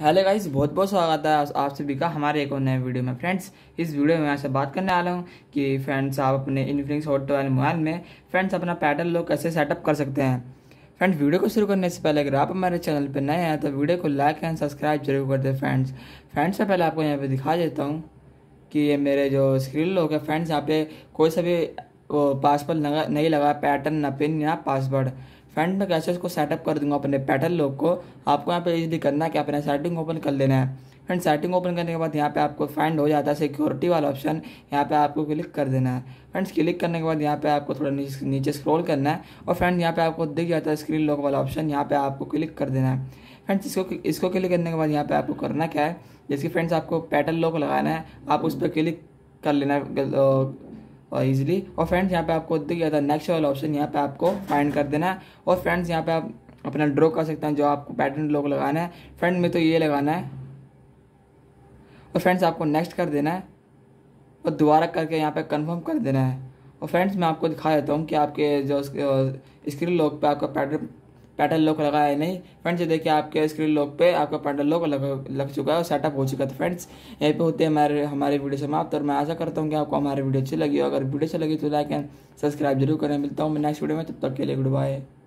hello guys बहुत बहुत स्वागत है आप सभी का हमारे एक और नए वीडियो में फ्रेंड्स इस वीडियो में आपसे बात करने वाला हूँ कि फ्रेंड्स आप अपने इन्फ्लिक्स हॉट वाले मोबाइल में फ्रेंड्स अपना पैटर्न लोग कैसे सेटअप कर सकते हैं फ्रेंड्स वीडियो को शुरू करने से पहले अगर आप हमारे चैनल पर नए हैं तो वीडियो को लाइक एंड सब्सक्राइब जरूर कर दें फ्रेंड्स फ्रेंड्स से पहले आपको यहाँ पर दिखा देता हूँ कि ये मेरे जो स्क्रीन लोग हैं फ्रेंड्स यहाँ पे कोई सा भी वो पासवर्ड लगा नहीं लगा पैटर्न ना पिन ना पासवर्ड फ्रंट में कैसे इसको सेटअप कर दूंगा अपने पैटर्न लोग को आपको यहाँ पे इजली करना है कि आपने सेटिंग ओपन कर लेना है फ्रेंड सेटिंग ओपन करने के बाद यहाँ पे आपको फाइंड हो जाता है सिक्योरिटी वाला ऑप्शन यहाँ पे आपको क्लिक कर देना है फ्रेंड्स क्लिक करने के बाद यहाँ पे आपको थोड़ा नीचे स्क्रॉल करना है और फ्रेंड यहाँ पे आपको दिख जाता है स्क्रीन लॉक वाला ऑप्शन यहाँ पे आपको क्लिक कर देना है फ्रेंड्स इसको इसको क्लिक करने के बाद यहाँ पे आपको करना क्या है जैसे फ्रेंड्स आपको पैटर्न लॉक लगाना है आप उस पर क्लिक कर लेना और इजीली और फ्रेंड्स यहाँ पे आपको दिख जाता था नेक्स्ट वाला ऑप्शन यहाँ पे आपको फाइंड कर देना है और फ्रेंड्स यहाँ पे आप अपना ड्रॉ कर सकते हैं जो आपको पैटर्न लोग लगाना है फ्रेंड में तो ये लगाना है और फ्रेंड्स आपको नेक्स्ट कर देना है और दोबारा करके यहाँ पे कंफर्म कर देना है और फ्रेंड्स मैं आपको दिखा देता हूँ कि आपके जो स्क्रीन लॉक पे आपका पैटर्न पैटर्न लॉक लगा है नहीं फ्रेंड्स ये देखिए आपके स्क्रीन लॉक पे आपका पैटर्न लॉक लग, लग चुका है और सेटअप हो चुका था फ्रेंड्स तो यहीं पे होते हैं हमारे हमारे वीडियो समाप्त और मैं आशा करता हूँ कि आपको हमारी वीडियो अच्छी लगी हो अगर वीडियो अच्छी लगी तो लाइक एंड सब्सक्राइब जरूर करें मिलता हूँ मैं नेक्स्ट वीडियो में तब तक के लिए गुड बाय